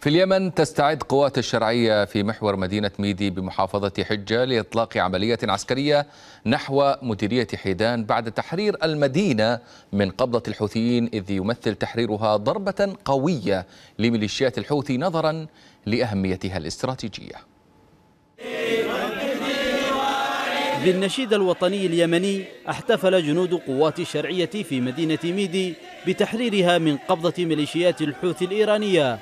في اليمن تستعد قوات الشرعية في محور مدينة ميدي بمحافظة حجة لإطلاق عملية عسكرية نحو مديرية حيدان بعد تحرير المدينة من قبضة الحوثيين إذ يمثل تحريرها ضربة قوية لميليشيات الحوثي نظرا لأهميتها الاستراتيجية بالنشيد الوطني اليمني احتفل جنود قوات الشرعية في مدينة ميدي بتحريرها من قبضة ميليشيات الحوثي الإيرانية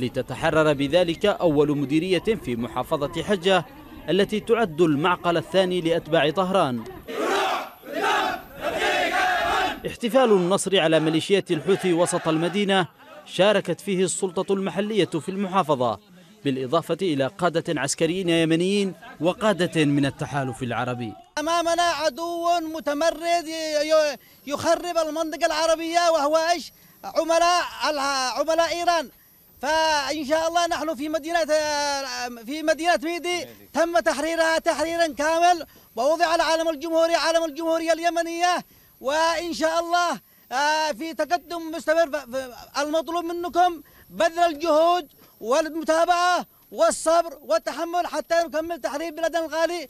لتتحرر بذلك أول مديرية في محافظة حجة التي تعد المعقل الثاني لأتباع طهران احتفال النصر على ميليشيات الحوثي وسط المدينة شاركت فيه السلطة المحلية في المحافظة بالإضافة إلى قادة عسكريين يمنيين وقادة من التحالف العربي أمامنا عدو متمرد يخرب المنطقة العربية وهو إيش عملاء عملاء إيران فان شاء الله نحن في مدينه في مدينه ميدي تم تحريرها تحريرا كامل ووضع العلم الجمهوري علم الجمهوريه اليمنيه وان شاء الله آه، في تقدم مستمر المطلوب منكم بذل الجهود والمتابعه والصبر والتحمل حتى نكمل تحرير بلادنا الغالي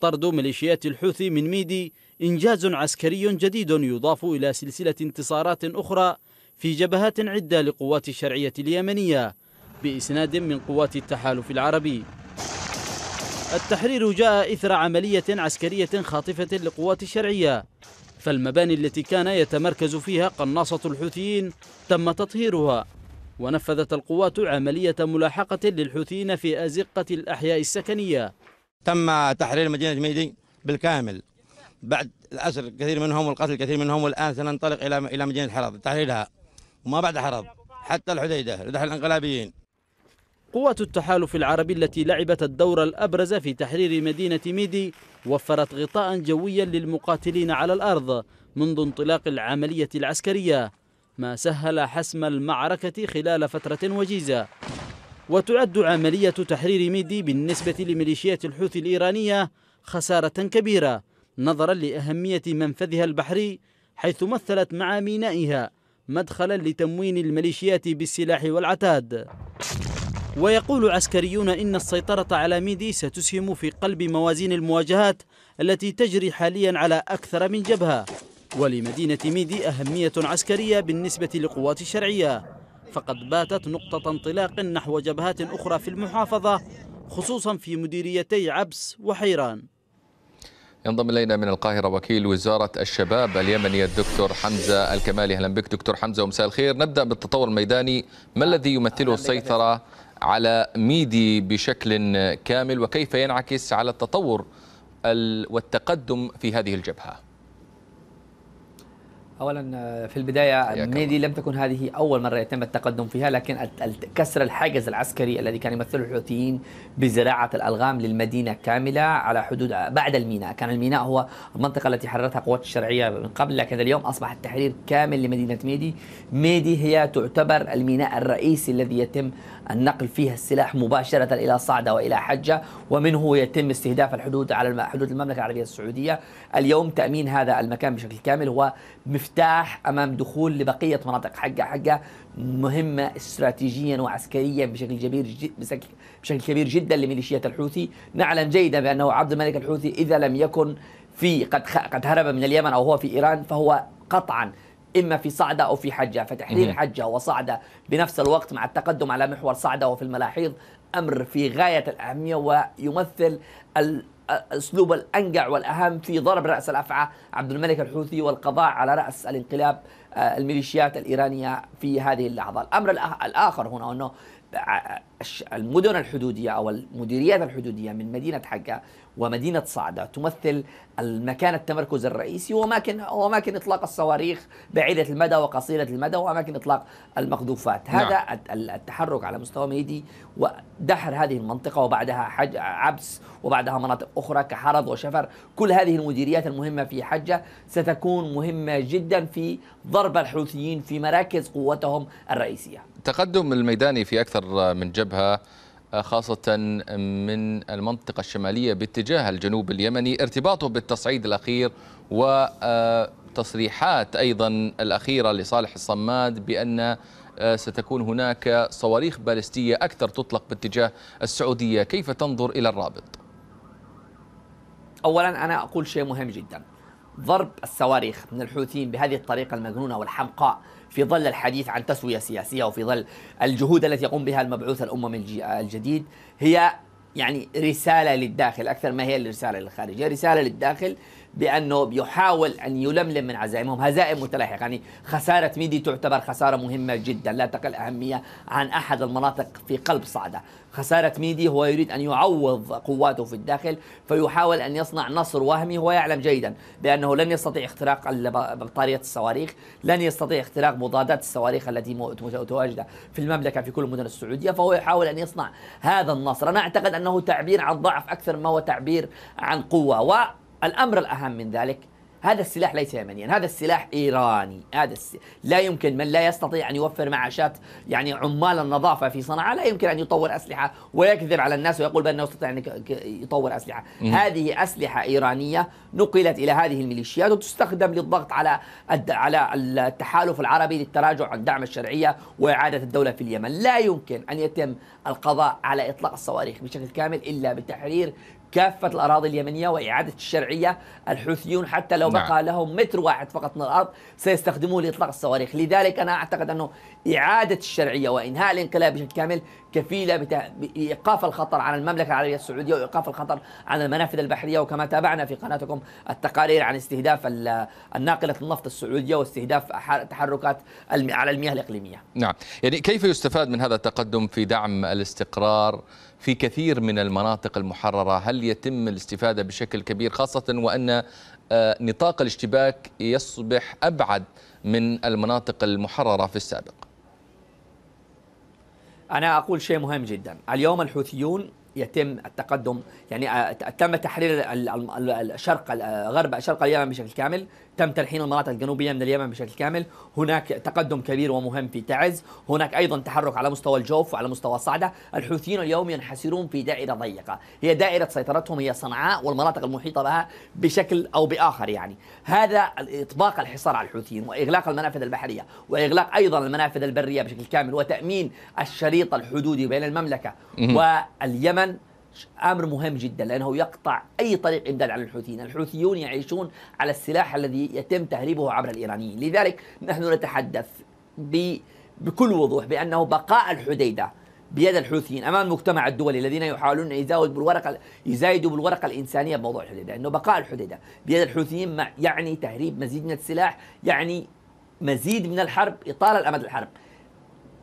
طرد ميليشيات الحوثي من ميدي إنجاز عسكري جديد يضاف إلى سلسلة انتصارات أخرى في جبهات عدة لقوات الشرعية اليمنية بإسناد من قوات التحالف العربي التحرير جاء إثر عملية عسكرية خاطفة لقوات الشرعية فالمباني التي كان يتمركز فيها قناصة الحوثيين تم تطهيرها ونفذت القوات عملية ملاحقة للحوثيين في أزقة الأحياء السكنية تم تحرير مدينة ميدي بالكامل بعد الأسر كثير منهم والقتل كثير منهم والآن سننطلق إلى إلى مدينة حرب تحريرها وما بعد حرب حتى الحديدة لدح الانقلابيين قوة التحالف العربي التي لعبت الدور الأبرز في تحرير مدينة ميدي وفرت غطاء جويا للمقاتلين على الأرض منذ انطلاق العملية العسكرية ما سهل حسم المعركة خلال فترة وجيزة وتعد عملية تحرير ميدي بالنسبة لميليشيات الحوثي الإيرانية خسارة كبيرة نظرا لأهمية منفذها البحري حيث مثلت مع مينائها مدخلا لتموين الميليشيات بالسلاح والعتاد ويقول عسكريون إن السيطرة على ميدي ستسهم في قلب موازين المواجهات التي تجري حاليا على أكثر من جبهة ولمدينة ميدي أهمية عسكرية بالنسبة للقوات الشرعية فقد باتت نقطة انطلاق نحو جبهات أخرى في المحافظة خصوصا في مديريتي عبس وحيران ينضم الينا من القاهره وكيل وزاره الشباب اليمني الدكتور حمزه الكمالي اهلا بك دكتور حمزه ومساء الخير نبدا بالتطور الميداني ما الذي يمثله السيطره على ميدي بشكل كامل وكيف ينعكس على التطور والتقدم في هذه الجبهه اولا آه، في البدايه ميدي لم تكن هذه اول مره يتم التقدم فيها لكن كسر الحاجز العسكري الذي كان يمثله الحوثيين بزراعه الالغام للمدينه كامله على حدود آه، بعد الميناء، كان الميناء هو المنطقه التي حررتها قوات الشرعيه من قبل لكن اليوم اصبح التحرير كامل لمدينه ميدي، ميدي هي تعتبر الميناء الرئيسي الذي يتم النقل فيها السلاح مباشرة إلى صعدة وإلى حجة ومنه يتم استهداف الحدود على حدود المملكة العربية السعودية اليوم تأمين هذا المكان بشكل كامل هو مفتاح أمام دخول لبقية مناطق حقة حقة مهمة استراتيجيا وعسكريا بشكل كبير بشكل كبير جدا لميليشيات الحوثي نعلم جيدا بأنه عبد الملك الحوثي إذا لم يكن في قد قد هرب من اليمن أو هو في إيران فهو قطعا إما في صعدة أو في حجة فتحرير حجة وصعدة بنفس الوقت مع التقدم على محور صعدة وفي الملاحيض أمر في غاية الأهمية ويمثل الأسلوب الانقع والأهم في ضرب رأس الأفعى عبد الملك الحوثي والقضاء على رأس الانقلاب آه، الميليشيات الإيرانية في هذه اللحظة الأمر الآخر هنا أنه آه، المدن الحدودية أو المديريات الحدودية من مدينة حقة ومدينة صعدة تمثل المكان التمركز الرئيسي وأماكن وأماكن إطلاق الصواريخ بعيدة المدى وقصيرة المدى وأماكن إطلاق المقذوفات نعم. هذا التحرك على مستوى ميدي ودحر هذه المنطقة وبعدها حج عبس وبعدها مناطق أخرى كحرض وشفر كل هذه المديريات المهمة في حجة ستكون مهمة جدا في ضرب الحوثيين في مراكز قوتهم الرئيسية التقدم الميداني في أكثر من جبهة خاصة من المنطقة الشمالية باتجاه الجنوب اليمني ارتباطه بالتصعيد الأخير وتصريحات آه، أيضا الأخيرة لصالح الصماد بأن آه، ستكون هناك صواريخ بالستية أكثر تطلق باتجاه السعودية كيف تنظر إلى الرابط؟ أولا أنا أقول شيء مهم جدا ضرب الصواريخ من الحوثيين بهذه الطريقة المجنونة والحمقاء في ظل الحديث عن تسوية سياسية وفي ظل الجهود التي يقوم بها المبعوث الأممي الجديد هي يعني رسالة للداخل أكثر ما هي الرسالة للخارج هي رسالة للداخل بأنه يحاول أن يلملم من عزائمهم هزائم متلاحقة يعني خسارة ميدي تعتبر خسارة مهمة جدا لا تقل أهمية عن أحد المناطق في قلب صعدة خسارة ميدي هو يريد أن يعوض قواته في الداخل فيحاول أن يصنع نصر وهمي هو يعلم جيدا بأنه لن يستطيع اختراق بطارية الصواريخ لن يستطيع اختراق مضادات الصواريخ التي متواجدة في المملكة في كل المدن السعودية فهو يحاول أن يصنع هذا النصر أنا أعتقد أن لأنه تعبير عن ضعف أكثر ما هو تعبير عن قوة والأمر الأهم من ذلك هذا السلاح ليس يمنيا هذا السلاح إيراني هذا السلاح. لا يمكن من لا يستطيع أن يوفر معاشات يعني عمال النظافة في صنعاء لا يمكن أن يطور أسلحة ويكذب على الناس ويقول بأنه يستطيع أن يطور أسلحة مم. هذه أسلحة إيرانية نقلت إلى هذه الميليشيات وتستخدم للضغط على على التحالف العربي للتراجع عن دعم الشرعية وإعادة الدولة في اليمن لا يمكن أن يتم القضاء على إطلاق الصواريخ بشكل كامل إلا بتحرير كافة الأراضي اليمنية وإعادة الشرعية الحوثيون حتى لو بقى نعم. لهم متر واحد فقط من الأرض سيستخدموه لإطلاق الصواريخ لذلك أنا أعتقد أنه إعادة الشرعية وإنهاء الانقلاب بشكل كامل كفيلة بتا... بإيقاف الخطر على المملكة العربية السعودية وإيقاف الخطر على المنافذ البحرية وكما تابعنا في قناتكم التقارير عن استهداف الناقلة النفط السعودية واستهداف تحركات الم... على المياه الإقليمية نعم يعني كيف يستفاد من هذا التقدم في دعم الاستقرار في كثير من المناطق المحررة هل هل يتم الاستفادة بشكل كبير خاصة وأن آه، نطاق الاشتباك يصبح أبعد من المناطق المحررة في السابق أنا أقول شيء مهم جدا اليوم الحوثيون يتم التقدم يعني آه، تم تحرير الشرق آه، غرب شرق اليمن بشكل كامل تم تلحين المناطق الجنوبيه من اليمن بشكل كامل هناك تقدم كبير ومهم في تعز هناك ايضا تحرك على مستوى الجوف وعلى مستوى صعده الحوثيين اليوم ينحسرون في دائره ضيقه هي دائره سيطرتهم هي صنعاء والمناطق المحيطه بها بشكل او باخر يعني هذا اطباق الحصار على الحوثيين واغلاق المنافذ البحريه واغلاق ايضا المنافذ البريه بشكل كامل وتامين الشريط الحدودي بين المملكه واليمن امر مهم جدا لانه يقطع اي طريق امداد على الحوثيين، الحوثيون يعيشون على السلاح الذي يتم تهريبه عبر الايرانيين، لذلك نحن نتحدث بكل وضوح بانه بقاء الحديده بيد الحوثيين امام المجتمع الدولي الذين يحاولون يزاود بالورقه يزايدوا بالورقه الانسانيه بموضوع الحديده، انه بقاء الحديده بيد الحوثيين يعني تهريب مزيد من السلاح، يعني مزيد من الحرب، اطاله الامد الحرب.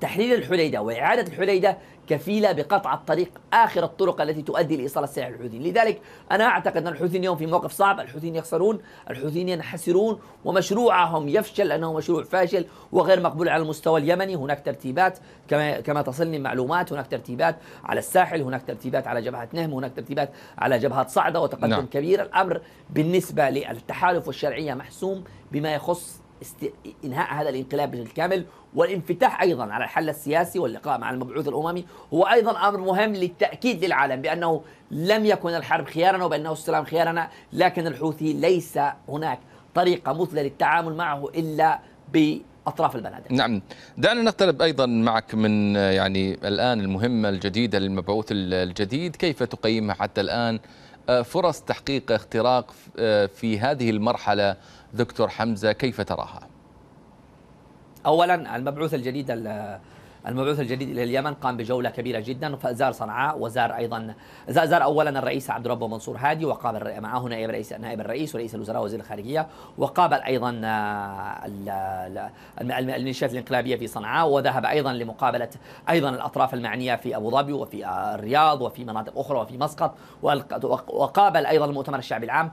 تحرير الحديده واعاده الحديده كفيلة بقطع الطريق آخر الطرق التي تؤدي لإيصال السلاح للحوثيين لذلك أنا أعتقد أن الحوثيين اليوم في موقف صعب الحوثيين يخسرون الحوثيين ينحسرون ومشروعهم يفشل لأنه مشروع فاشل وغير مقبول على المستوى اليمني هناك ترتيبات كما, كما تصلني معلومات هناك ترتيبات على الساحل هناك ترتيبات على جبهة نهم هناك ترتيبات على جبهة صعدة وتقدم نعم. كبير الأمر بالنسبة للتحالف والشرعية محسوم بما يخص است... انهاء هذا الانقلاب بشكل كامل والانفتاح ايضا على الحل السياسي واللقاء مع المبعوث الاممي هو ايضا امر مهم للتاكيد للعالم بانه لم يكن الحرب خيارنا وبانه السلام خيارنا لكن الحوثي ليس هناك طريقه مثلى للتعامل معه الا ب اطراف البنادق. نعم، دعنا نقترب ايضا معك من يعني الان المهمه الجديده للمبعوث الجديد، كيف تقيمها حتى الان؟ آه، فرص تحقيق اختراق آه، في هذه المرحله دكتور حمزة كيف تراها؟ أولا المبعوث الجديد المبعوث الجديد الى اليمن قام بجوله كبيره جدا فزار صنعاء وزار ايضا زار اولا الرئيس عبد ربه منصور هادي وقابل معه نائب الرئيس نائب الرئيس ورئيس الوزراء وزير الخارجيه وقابل ايضا آه، الميليشيات الانقلابيه في صنعاء وذهب ايضا لمقابله ايضا الاطراف المعنيه في ابو ظبي وفي آه، الرياض وفي مناطق اخرى وفي مسقط وقابل ايضا المؤتمر الشعبي العام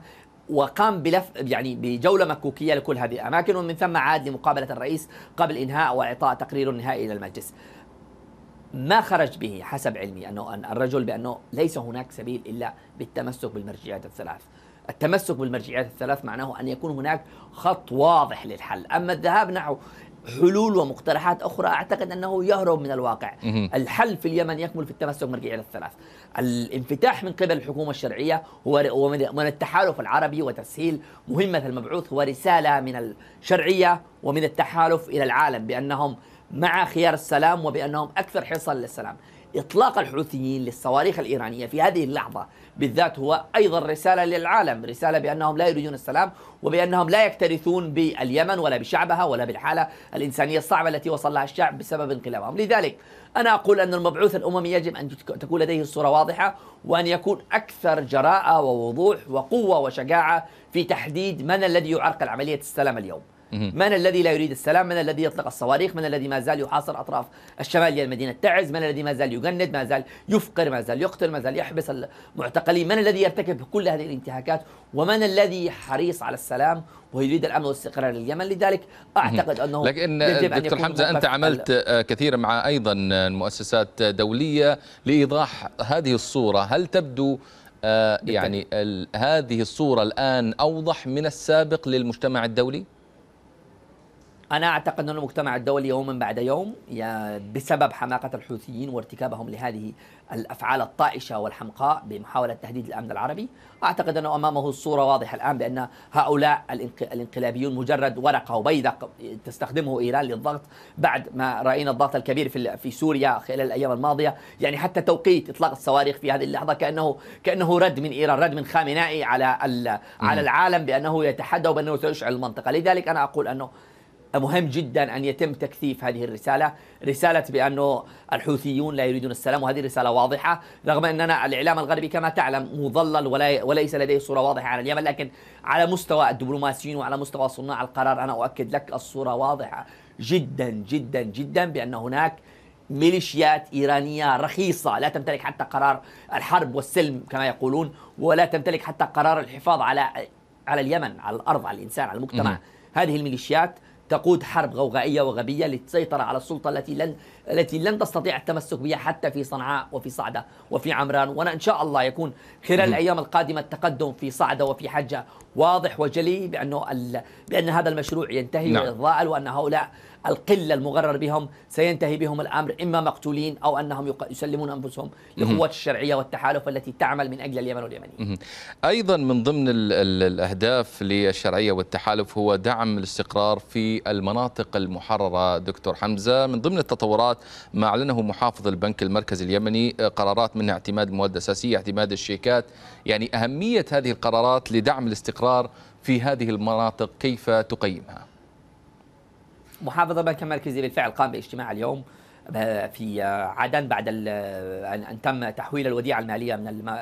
وقام بلف يعني بجولة مكوكية لكل هذه الأماكن ومن ثم عاد لمقابلة الرئيس قبل إنهاء وإعطاء تقرير نهائي إلى المجلس ما خرج به حسب علمي أنه أن الرجل بأنه ليس هناك سبيل إلا بالتمسك بالمرجعيات الثلاث التمسك بالمرجعيات الثلاث معناه أن يكون هناك خط واضح للحل أما الذهاب نحو حلول ومقترحات أخرى أعتقد أنه يهرب من الواقع الحل في اليمن يكمل في التمسك بالرجعية الثلاث الانفتاح من قبل الحكومة الشرعية هو التحالف العربي وتسهيل مهمة المبعوث هو رسالة من الشرعية ومن التحالف إلى العالم بأنهم مع خيار السلام وبأنهم أكثر حرصا للسلام إطلاق الحوثيين للصواريخ الإيرانية في هذه اللحظة بالذات هو أيضا رسالة للعالم رسالة بأنهم لا يريدون السلام وبأنهم لا يكترثون باليمن ولا بشعبها ولا بالحالة الإنسانية الصعبة التي وصل لها الشعب بسبب انقلابهم لذلك أنا أقول أن المبعوث الأممي يجب أن تكون لديه الصورة واضحة وأن يكون أكثر جراءة ووضوح وقوة وشجاعة في تحديد من الذي يعرقل عملية السلام اليوم من الذي لا يريد السلام من الذي يطلق الصواريخ من الذي ما زال يحاصر أطراف الشمالية يعني لمدينة تعز من الذي ما زال يجند ما زال يفقر ما زال يقتل ما زال يحبس المعتقلين من الذي يرتكب كل هذه الانتهاكات ومن الذي حريص على السلام ويريد الامن والاستقرار لليمن لذلك اعتقد انه لكن يجب أن دكتور حمزه انت عملت آه، كثيرا مع ايضا مؤسسات دوليه لايضاح هذه الصوره هل تبدو آه، يعني هذه الصوره الان اوضح من السابق للمجتمع الدولي أنا أعتقد أن المجتمع الدولي يوما بعد يوم بسبب حماقة الحوثيين وارتكابهم لهذه الأفعال الطائشة والحمقاء بمحاولة تهديد الأمن العربي أعتقد أنه أمامه الصورة واضحة الآن بأن هؤلاء الانقلابيون مجرد ورقة وبيدق تستخدمه إيران للضغط بعد ما رأينا الضغط الكبير في في سوريا خلال الأيام الماضية يعني حتى توقيت إطلاق الصواريخ في هذه اللحظة كأنه كأنه رد من إيران رد من خامنائي على على العالم بأنه يتحدى وبأنه سيشعل المنطقة لذلك أنا أقول أنه مهم جدا أن يتم تكثيف هذه الرسالة رسالة بأنه الحوثيون لا يريدون السلام وهذه رسالة واضحة رغم أننا الإعلام الغربي كما تعلم مضلل ولا وليس لديه صورة واضحة عن اليمن لكن على مستوى الدبلوماسيين وعلى مستوى صناع القرار أنا أؤكد لك الصورة واضحة جدا جدا جدا بأن هناك ميليشيات إيرانية رخيصة لا تمتلك حتى قرار الحرب والسلم كما يقولون ولا تمتلك حتى قرار الحفاظ على على اليمن على الأرض على الإنسان على المجتمع هذه الميليشيات تقود حرب غوغائية وغبية للسيطره على السلطة التي لن التي لن تستطيع التمسك بها حتى في صنعاء وفي صعدة وفي عمران وأنا إن شاء الله يكون خلال الأيام القادمة التقدم في صعدة وفي حجة واضح وجلي بأنه بأن هذا المشروع ينتهي نعم. ويتضاءل وأن هؤلاء القلة المغرر بهم سينتهي بهم الأمر إما مقتولين أو أنهم يسلمون أنفسهم لقوة الشرعية والتحالف التي تعمل من أجل اليمن واليمنيين أيضا من ضمن الـ الـ الأهداف للشرعية والتحالف هو دعم الاستقرار في المناطق المحررة دكتور حمزة من ضمن التطورات قرارات ما أعلنه محافظ البنك المركزي اليمني آه، قرارات منها اعتماد المواد الأساسية اعتماد الشيكات يعني أهمية هذه القرارات لدعم الاستقرار في هذه المناطق كيف تقيمها؟ محافظ البنك المركزي بالفعل قام باجتماع اليوم في عدن بعد أن تم تحويل الوديعة المالية من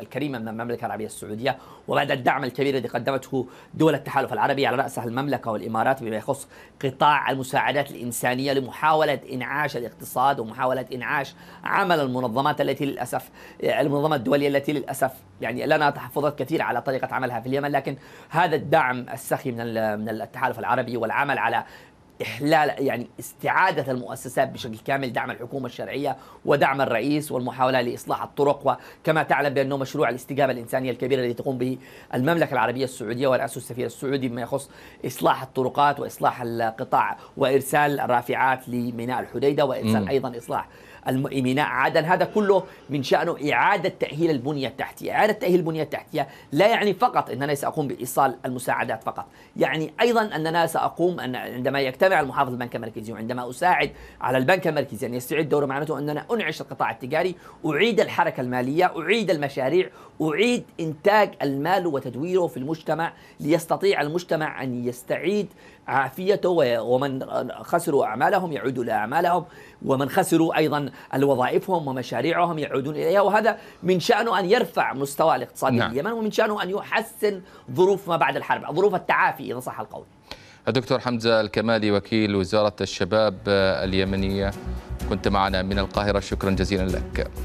الكريمة من المملكة العربية السعودية وبعد الدعم الكبير الذي قدمته دول التحالف العربي على رأسها المملكة والإمارات بما يخص قطاع المساعدات الإنسانية لمحاولة إنعاش الاقتصاد ومحاولة إنعاش عمل المنظمات التي للأسف المنظمة الدولية التي للأسف يعني لنا تحفظات كثيرة على طريقة عملها في اليمن لكن هذا الدعم السخي من من التحالف العربي والعمل على إحلال يعني استعادة المؤسسات بشكل كامل دعم الحكومة الشرعية ودعم الرئيس والمحاولة لإصلاح الطرق وكما تعلم بأنه مشروع الاستجابة الإنسانية الكبيرة الذي تقوم به المملكة العربية السعودية ورئاسه السفير السعودي بما يخص إصلاح الطرقات وإصلاح القطاع وإرسال الرافعات لميناء الحديدة وإرسال م. أيضا إصلاح الميناء عدن هذا كله من شأنه إعادة تأهيل البنية التحتية إعادة تأهيل البنية التحتية لا يعني فقط أننا سأقوم بإيصال المساعدات فقط يعني أيضا أننا سأقوم أن عندما يجتمع المحافظ البنك المركزي وعندما أساعد على البنك المركزي أن يستعيد دوره معناته أننا أنعش القطاع التجاري أعيد الحركة المالية أعيد المشاريع أعيد إنتاج المال وتدويره في المجتمع ليستطيع المجتمع أن يستعيد عافيته ومن خسروا أعمالهم يعودوا لأعمالهم ومن خسروا أيضا الوظائفهم ومشاريعهم يعودون إليها وهذا من شأنه أن يرفع مستوى الاقتصاد نعم. اليمن ومن شأنه أن يحسن ظروف ما بعد الحرب ظروف التعافي إذا صح القول الدكتور حمزة الكمالي وكيل وزارة الشباب اليمنية كنت معنا من القاهرة شكرا جزيلا لك